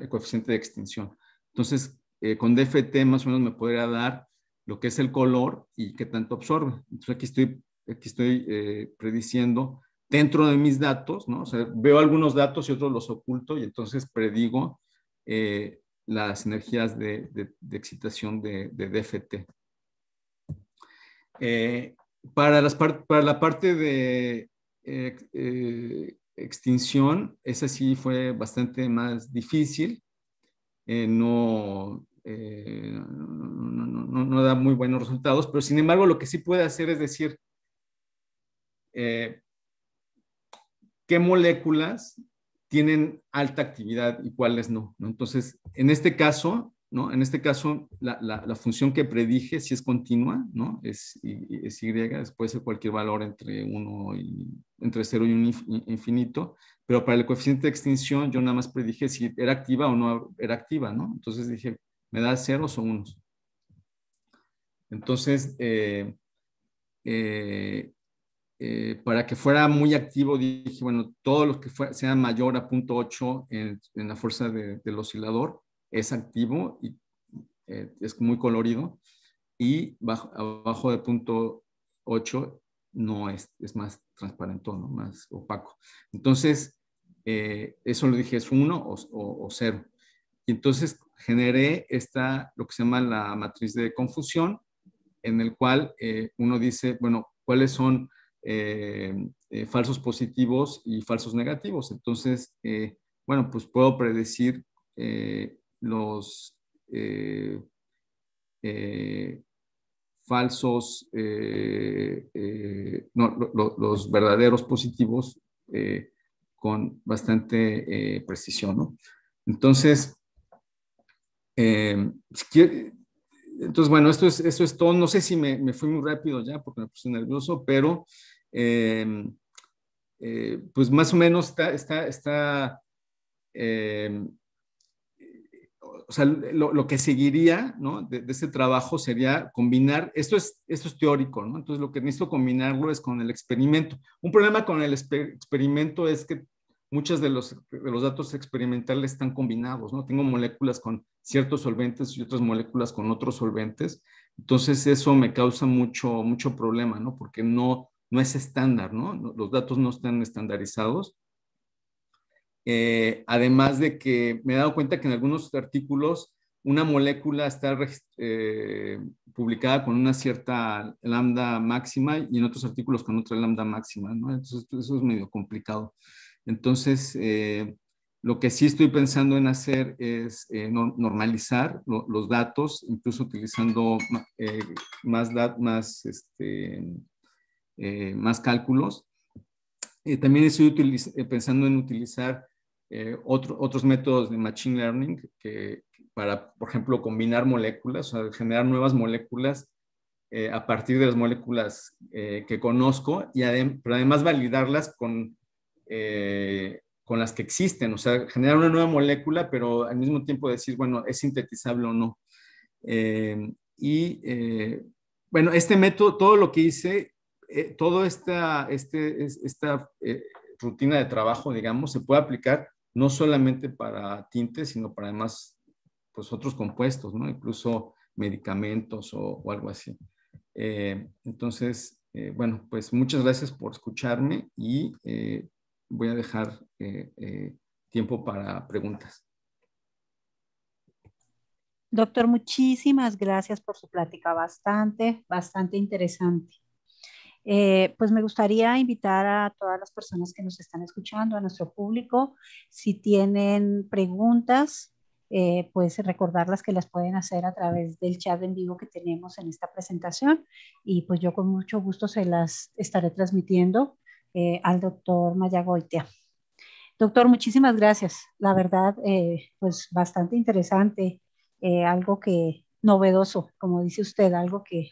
el coeficiente de extinción Entonces, eh, con DFT más o menos me podría dar lo que es el color y qué tanto absorbe. Entonces, aquí estoy, aquí estoy prediciendo dentro de mis datos, ¿no? veo algunos datos y otros los oculto y entonces predigo eh, las energías de, excitación de, DFT. Eh, para, las para, la parte de eh, eh, extinción, esa sí fue bastante más difícil. no, no, da muy buenos resultados, pero sin embargo lo que sí puede hacer es decir qué moléculas tienen alta actividad y cuáles no, Entonces, en este caso, ¿no? En este caso, la, función que predije, si es continua, ¿no? Es, y, es puede ser cualquier valor entre, uno y, entre 0 y un infinito, pero para el coeficiente de extinción yo nada más predije si era activa o no era activa, ¿no? Entonces dije, ¿me da ceros o unos? Entonces, eh, eh, eh, para que fuera muy activo, dije, bueno, todos los que sean mayor a punto en, en, la fuerza del oscilador es activo y eh, es muy colorido. Y bajo, abajo de 8 no es, es más transparente, ¿no? más opaco. Entonces, eh, eso lo dije, es 1 o, 0. Y entonces generé esta, lo que se llama la matriz de confusión, en el cual uno dice, bueno, ¿cuáles son eh, eh, falsos positivos y falsos negativos. Entonces, eh, bueno, pues puedo predecir los falsos, no, los verdaderos positivos con bastante precisión, ¿no? Entonces, entonces, bueno, esto es, esto es todo. No sé si me fui muy rápido ya porque me puse nervioso, pero Em, eh, pues más o menos está, está, em, o sea, lo, que seguiría de, ese este trabajo sería combinar, esto es, esto es teórico, ¿no? entonces lo que necesito combinarlo es con el experimento. Un problema con el experimento es que muchos de los, de los, datos experimentales están combinados, ¿no? Tengo moléculas con ciertos solventes y otras moléculas con otros solventes, entonces eso me causa mucho, mucho problema, ¿no? Porque no, no es estándar, ¿no? Los datos no están estandarizados. Eh, además de que me he dado cuenta que en algunos artículos una molécula está eh, publicada con una cierta lambda máxima y en otros artículos con otra lambda máxima, ¿no? Entonces eso es medio complicado. Entonces, eh, lo que sí estoy pensando en hacer es normalizar los datos, incluso utilizando más, datos, más este, eh, más cálculos. Eh, también estoy eh, pensando en utilizar eh, otros métodos de Machine Learning que, para, por ejemplo, combinar moléculas, o sea, generar nuevas moléculas a partir de las moléculas que conozco, y pero además validarlas con, con las que existen, o sea, generar una nueva molécula, pero al mismo tiempo decir, bueno, ¿es sintetizable o no? y bueno, este método, todo lo que hice eh, toda esta, este, eh, rutina de trabajo, digamos, se puede aplicar no solamente para tintes, sino para además pues, otros compuestos, incluso medicamentos o, algo así. Eh, entonces, bueno, pues muchas gracias por escucharme y voy a dejar tiempo para preguntas. Doctor, muchísimas gracias por su plática, bastante, bastante interesante. Eh, pues me gustaría invitar a todas las personas que nos están escuchando, a nuestro público, si tienen preguntas, eh, pues recordarlas que las pueden hacer a través del chat en vivo que tenemos en esta presentación y pues yo con mucho gusto se las estaré transmitiendo eh, al doctor Mayagoitia. Doctor, muchísimas gracias. La verdad, pues bastante interesante, algo que novedoso, como dice usted, algo que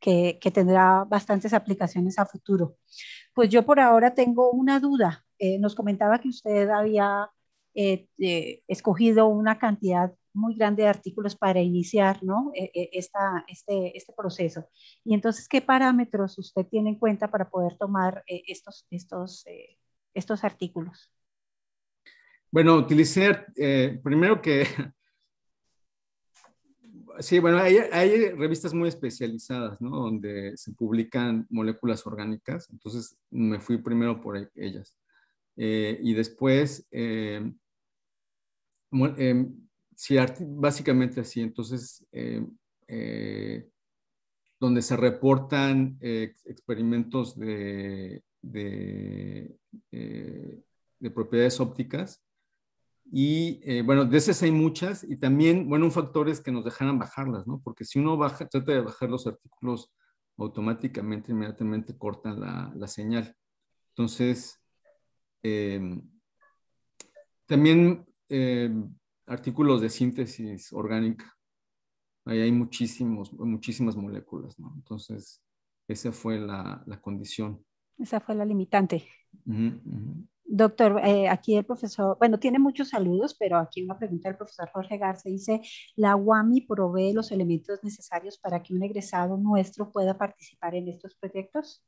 que, tendrá bastantes aplicaciones a futuro. Pues yo por ahora tengo una duda. Eh, nos comentaba que usted había eh, eh, escogido una cantidad muy grande de artículos para iniciar ¿no? Este, este, proceso. Y entonces, ¿qué parámetros usted tiene en cuenta para poder tomar estos, estos, estos artículos? Bueno, utilicé primero que Sí, bueno, hay, revistas muy especializadas, ¿no? Donde se publican moléculas orgánicas, entonces me fui primero por e, ellas. Eh, y después, eh, eh básicamente así, entonces, eh, donde se reportan experimentos de propiedades ópticas y eh, bueno, de esas hay muchas y también, bueno, un factor es que nos dejaran bajarlas, ¿no? Porque si uno baja, trata de bajar los artículos automáticamente, inmediatamente cortan la, la señal. Entonces, em, también em, artículos de síntesis orgánica. Ahí hay muchísimos, muchísimas moléculas, ¿no? Entonces, esa fue la, la condición. Esa fue la limitante. Uh Doctor, eh, aquí el profesor, bueno, tiene muchos saludos, pero aquí una pregunta del profesor Jorge Garza dice, ¿la UAMI provee los elementos necesarios para que un egresado nuestro pueda participar en estos proyectos?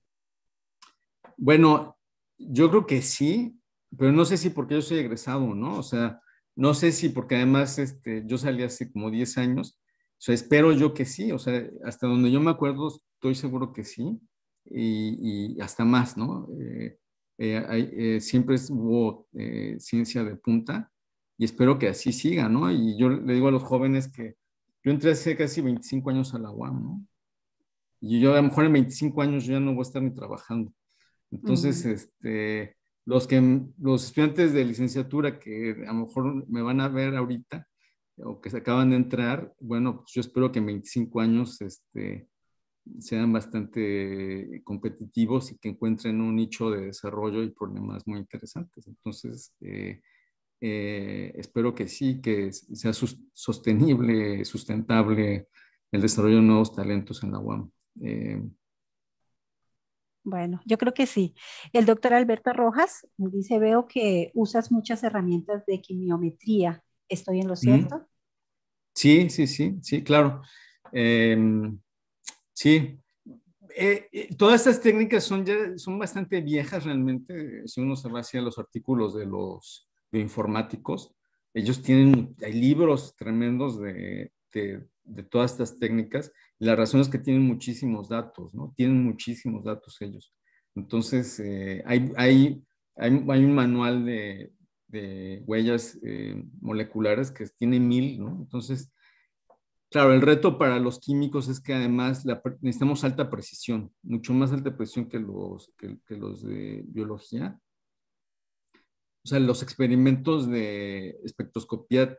Bueno, yo creo que sí, pero no sé si porque yo soy egresado, ¿no? O sea, no sé si porque además este, yo salí hace como 10 años, o sea, espero yo que sí, o sea, hasta donde yo me acuerdo, estoy seguro que sí, y, hasta más, ¿no? Eh, eh, eh, siempre hubo eh, ciencia de punta y espero que así siga, ¿no? Y yo le digo a los jóvenes que yo entré hace casi 25 años a la UAM, ¿no? Y yo a lo mejor en 25 años yo ya no voy a estar ni trabajando. Entonces, este, los, que, los estudiantes de licenciatura que a lo mejor me van a ver ahorita o que se acaban de entrar, bueno, pues yo espero que en 25 años este, sean bastante competitivos y que encuentren un nicho de desarrollo y problemas muy interesantes. Entonces, eh, eh, espero que sí, que sea sostenible, sustentable el desarrollo de nuevos talentos en la UAM. Eh, bueno, yo creo que sí. El doctor Alberto Rojas dice, veo que usas muchas herramientas de quimiometría. ¿Estoy en lo cierto? Sí, sí, sí, sí, claro. Em, Sí, eh, eh, todas estas técnicas son, ya, son bastante viejas realmente. Eh, si uno se va hacia los artículos de los informáticos, ellos tienen, hay libros tremendos de, de, todas estas técnicas. La razón es que tienen muchísimos datos, ¿no? Tienen muchísimos datos ellos. Entonces, hay, hay, hay, un manual de, de huellas moleculares que tiene mil, ¿no? Entonces, Claro, el reto para los químicos es que además necesitamos alta precisión, mucho más alta precisión que los, los de biología. O sea, los experimentos de espectroscopía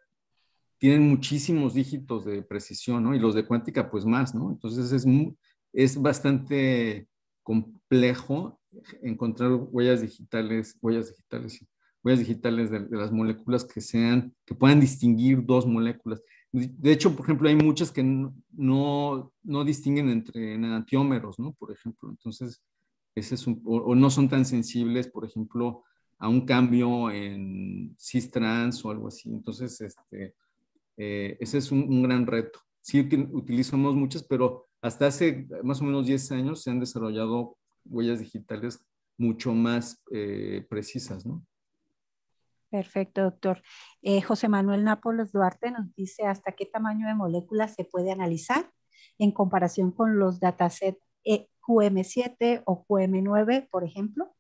tienen muchísimos dígitos de precisión, ¿no? Y los de cuántica, pues más, ¿no? Entonces es, es bastante complejo encontrar huellas digitales, huellas digitales, huellas digitales de, de las moléculas que sean, que puedan distinguir dos moléculas. De hecho, por ejemplo, hay muchas que no, distinguen entre enantiómeros, ¿no? Por ejemplo, entonces, ese es o, no son tan sensibles, por ejemplo, a un cambio en cis trans o algo así. Entonces, este, eh, ese es un, gran reto. Sí utilizamos muchas, pero hasta hace más o menos 10 años se han desarrollado huellas digitales mucho más eh, precisas, ¿no? Perfecto, doctor. Eh, José Manuel Nápoles Duarte nos dice hasta qué tamaño de moléculas se puede analizar en comparación con los dataset e QM7 o QM9, por ejemplo.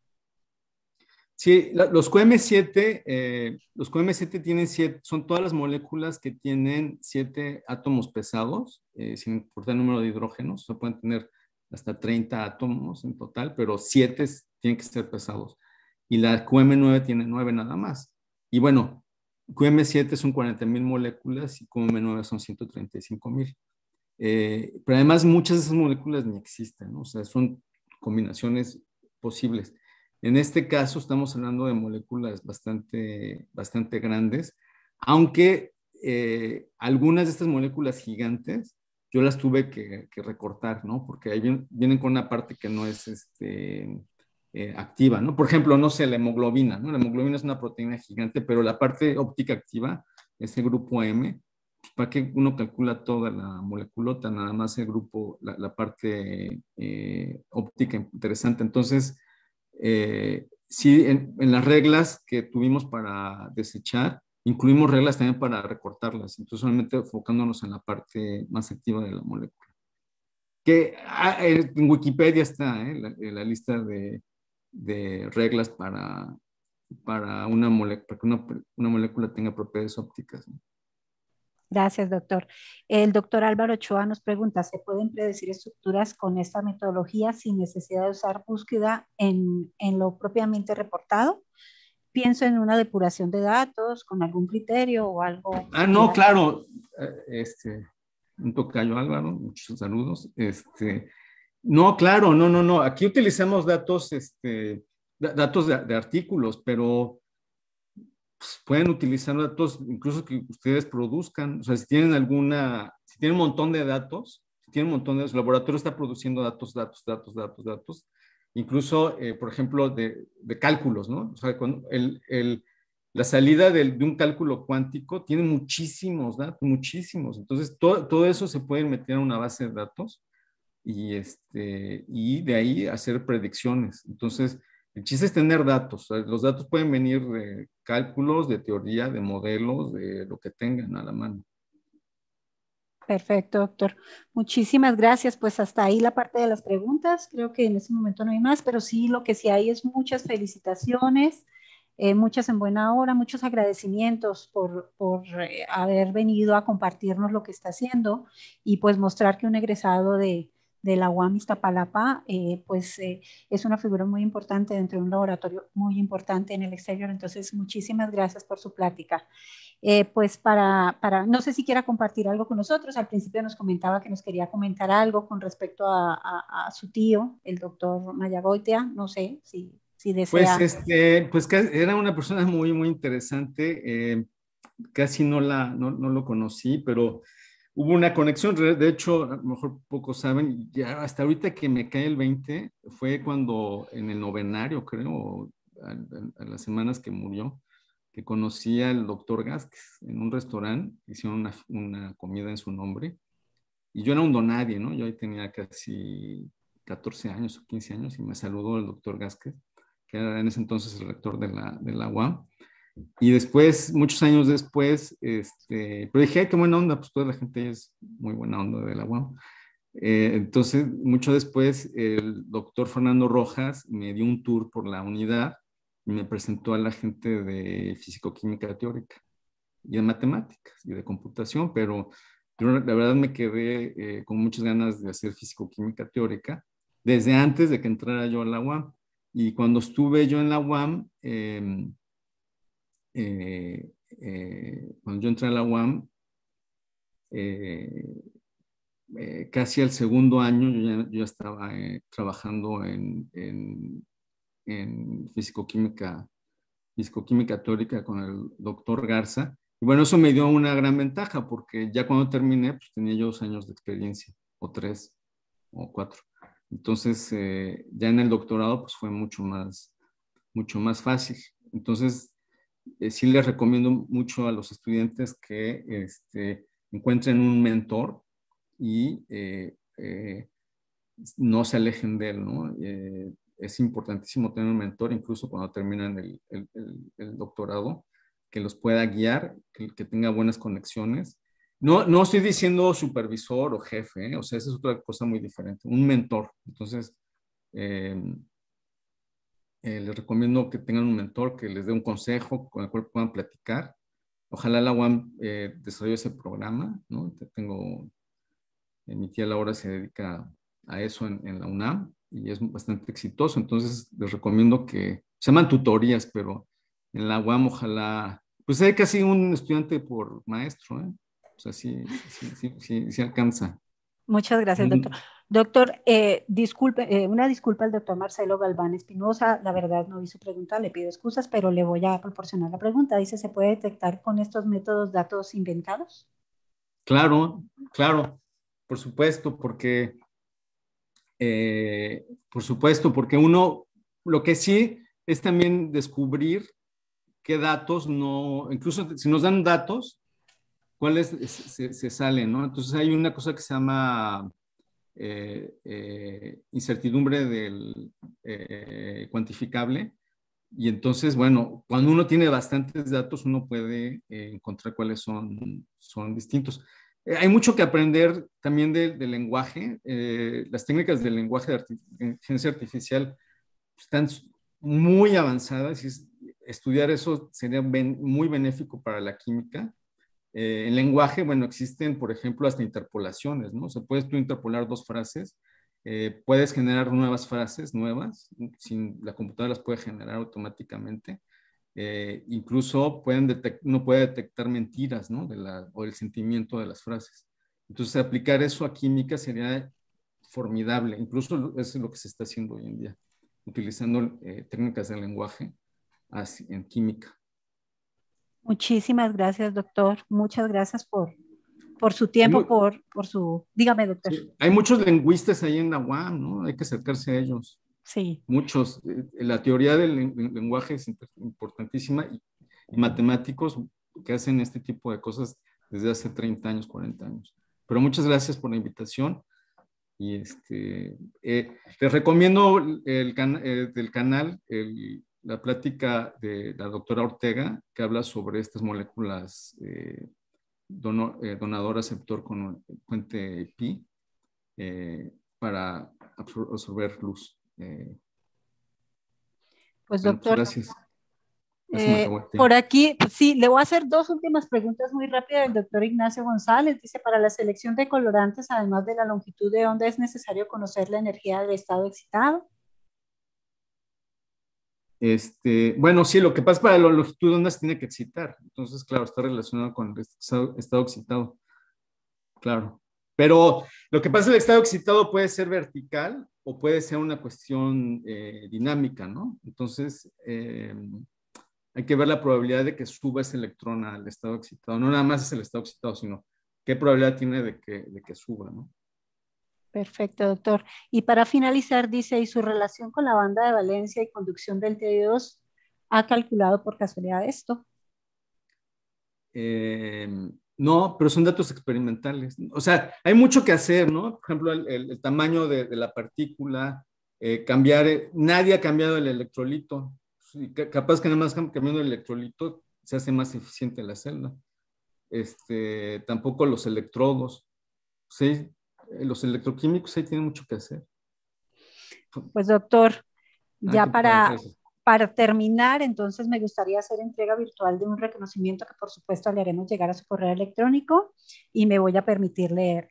Sí, los QM7, eh, los QM7 tienen siete, son todas las moléculas que tienen siete átomos pesados, eh, sin importar el número de hidrógenos, pueden tener hasta 30 átomos en total, pero siete tienen que ser pesados. Y la QM9 tiene nueve nada más. Y bueno, QM7 son 40.000 moléculas y QM9 son 135.000. Eh, pero además muchas de esas moléculas ni existen, ¿no? o sea, son combinaciones posibles. En este caso estamos hablando de moléculas bastante, bastante grandes, aunque eh, algunas de estas moléculas gigantes yo las tuve que, recortar, ¿no? Porque ahí vienen, vienen, con una parte que no es este, eh, activa, ¿no? Por ejemplo, no sé, la hemoglobina, ¿no? La hemoglobina es una proteína gigante, pero la parte óptica activa, ese grupo M, ¿para qué uno calcula toda la moleculota? Nada más el grupo, la, parte eh, óptica interesante. Entonces, eh, sí, en, las reglas que tuvimos para desechar, incluimos reglas también para recortarlas, entonces solamente enfocándonos en la parte más activa de la molécula. Que ah, en Wikipedia está la, lista de de reglas para, para, una, para que una, una, molécula tenga propiedades ópticas. Gracias, doctor. El doctor Álvaro Ochoa nos pregunta, ¿se pueden predecir estructuras con esta metodología sin necesidad de usar búsqueda en, en lo propiamente reportado? Pienso en una depuración de datos con algún criterio o algo. Ah, no, claro. Eh, este, un tocayo Álvaro, muchos saludos. Este, no, claro, no, no, no. Aquí utilizamos datos, este, datos de, artículos, pero pues, pueden utilizar datos incluso que ustedes produzcan. O sea, si tienen alguna, si tienen un montón de datos, si tienen un montón de, el laboratorio está produciendo datos, datos, datos, datos, datos. Incluso, eh, por ejemplo, de, cálculos, ¿no? O sea, el, la salida de, un cálculo cuántico tiene muchísimos datos, muchísimos. Entonces, todo, todo eso se puede meter en una base de datos y, este, y de ahí hacer predicciones. Entonces, el chiste es tener datos. Los datos pueden venir de cálculos, de teoría, de modelos, de lo que tengan a la mano. Perfecto, doctor. Muchísimas gracias. Pues hasta ahí la parte de las preguntas. Creo que en este momento no hay más, pero sí lo que sí hay es muchas felicitaciones, eh, muchas en buena hora, muchos agradecimientos por, eh, haber venido a compartirnos lo que está haciendo y pues mostrar que un egresado de, de la UAM Iztapalapa, eh, pues eh, es una figura muy importante dentro de un laboratorio muy importante en el exterior. Entonces, muchísimas gracias por su plática. Eh, pues para, para, no sé si quiera compartir algo con nosotros, al principio nos comentaba que nos quería comentar algo con respecto a, su tío, el doctor Mayagoitea, no sé si, si desea. Pues, este, pues era una persona muy, muy interesante, casi no, la, no, no lo conocí, pero hubo una conexión. De hecho, a lo mejor pocos saben, ya hasta ahorita que me cae el 20, fue cuando en el novenario, creo, a, las semanas que murió, que conocí al doctor Gásquez en un restaurante, hicieron una, comida en su nombre. Y yo era un donadie, ¿no? Yo ahí tenía casi 14 años o 15 años y me saludó el doctor Gásquez, que era en ese entonces el rector de la, de la UAM. Y después, muchos años después, este, pero dije, ay, qué buena onda, pues toda la gente es muy buena onda de la UAM. Eh, entonces, mucho después, el doctor Fernando Rojas me dio un tour por la unidad y me presentó a la gente de fisicoquímica teórica y de matemáticas y de computación, pero la verdad me quedé eh, con muchas ganas de hacer fisicoquímica teórica desde antes de que entrara yo a la UAM. Y cuando estuve yo en la UAM, em, eh, eh, cuando yo entré a la UAM, eh, casi al segundo año yo ya, estaba trabajando en, en, fisicoquímica, teórica con el doctor Garza. Y bueno, eso me dio una gran ventaja porque ya cuando terminé, pues tenía yo dos años de experiencia, o tres, o cuatro. Entonces, ya en el doctorado, pues fue mucho más, mucho más fácil. Entonces, eh, sí les recomiendo mucho a los estudiantes que este, encuentren un mentor y eh, eh, no se alejen de él, ¿no? es importantísimo tener un mentor, incluso cuando terminan el, doctorado, que los pueda guiar, que, que, tenga buenas conexiones. No, no estoy diciendo supervisor o jefe, o sea, esa es otra cosa muy diferente, un mentor. Entonces, eh, les recomiendo que tengan un mentor que les dé un consejo con el cual puedan platicar. Ojalá la UAM eh, desarrolle ese programa, ¿no? Tengo, eh, mi tía Laura se dedica a eso en, la UNAM y es bastante exitoso, entonces les recomiendo que, se llaman tutorías, pero en la UAM ojalá, pues hay casi un estudiante por maestro, ¿eh? O sea, sí, sí, sí, alcanza. Muchas gracias, mm. doctor. Doctor, eh, disculpe, eh, una disculpa al doctor Marcelo Galván Espinosa, la verdad no vi su pregunta, le pido excusas, pero le voy a proporcionar la pregunta. Dice, ¿se puede detectar con estos métodos datos inventados? Claro, claro, por supuesto, porque, eh, por supuesto, porque uno, lo que sí es también descubrir qué datos no, incluso si nos dan datos, cuáles se, se, salen, ¿no? Entonces hay una cosa que se llama eh, eh, incertidumbre del, eh, cuantificable. Y entonces, bueno, cuando uno tiene bastantes datos, uno puede encontrar cuáles son, son distintos. hay mucho que aprender también del lenguaje. las técnicas del lenguaje de ciencia artificial están muy avanzadas y estudiar eso sería muy benéfico para la química. Eh, en lenguaje, bueno, existen, por ejemplo, hasta interpolaciones, ¿no? O sea, puedes tú interpolar dos frases, eh, puedes generar nuevas frases, nuevas, sin, la computadora las puede generar automáticamente. Eh, incluso pueden detect, uno puede detectar mentiras, ¿no? De o el sentimiento de las frases. Entonces, aplicar eso a química sería formidable. Incluso es lo que se está haciendo hoy en día, utilizando técnicas del lenguaje en química. Muchísimas gracias, doctor. Muchas gracias por, por su tiempo, por, por su... Dígame, doctor. Hay muchos lingüistas ahí en la UAM, ¿no? Hay que acercarse a ellos. Sí. Muchos. Eh, la teoría del lenguaje es importantísima y, matemáticos que hacen este tipo de cosas desde hace 30 años, 40 años. Pero muchas gracias por la invitación. Y este, eh, recomiendo el, eh, del canal el, la plática de la doctora Ortega, que habla sobre estas moléculas eh, eh, donador aceptor con puente pi eh, para absorber luz. pues, pues doctor, gracias. por aquí, pues, sí, le voy a hacer dos últimas preguntas muy rápidas del doctor Ignacio González. Dice, para la selección de colorantes, además de la longitud de onda, ¿es necesario conocer la energía del estado excitado? Este, bueno, sí, lo que pasa para la longitud de tiene que excitar. Entonces, claro, está relacionado con el estado, excitado. Claro. Pero lo que pasa es que el estado excitado puede ser vertical o puede ser una cuestión eh, dinámica, ¿no? Entonces, eh, hay que ver la probabilidad de que suba ese electrón al estado excitado. No nada más es el estado excitado, sino qué probabilidad tiene de que suba, ¿no? Perfecto, doctor. Y para finalizar, dice, y su relación con la banda de Valencia y conducción del T2, ¿ha calculado por casualidad esto? Eh, no, pero son datos experimentales. O sea, hay mucho que hacer, ¿no? Por ejemplo, el, tamaño de, la partícula, eh, cambiar, eh, nadie ha cambiado el electrolito. capaz que nada más cambiando el electrolito se hace más eficiente la celda. Este, tampoco los electrodos. Sí, eh, los electroquímicos ahí tienen mucho que hacer. Pues doctor, ya para, para terminar, entonces me gustaría hacer entrega virtual de un reconocimiento que por supuesto le haremos llegar a su correo electrónico y me voy a permitir leerlo.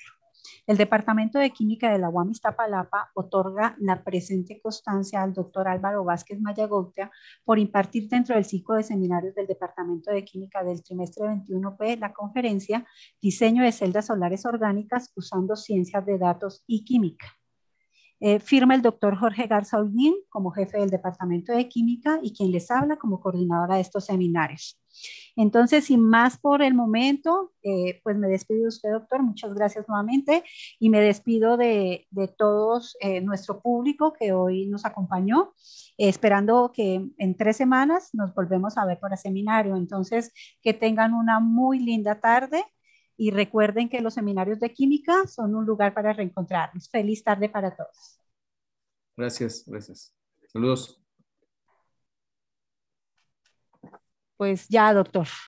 El Departamento de Química de la UAM Iztapalapa otorga la presente constancia al doctor Álvaro Vázquez Mayagotea por impartir dentro del ciclo de seminarios del Departamento de Química del trimestre 21P la conferencia Diseño de celdas solares orgánicas usando ciencias de datos y química. Eh, firma el doctor Jorge Garza como jefe del Departamento de Química y quien les habla como coordinadora de estos seminarios. Entonces, sin más por el momento, eh, pues me despido de usted, doctor. Muchas gracias nuevamente y me despido de, de todos eh, nuestro público que hoy nos acompañó, esperando que en tres semanas nos volvemos a ver para seminario. Entonces, que tengan una muy linda tarde y recuerden que los seminarios de química son un lugar para reencontrarnos. Feliz tarde para todos. Gracias, gracias. Saludos. Pues ya, doctor.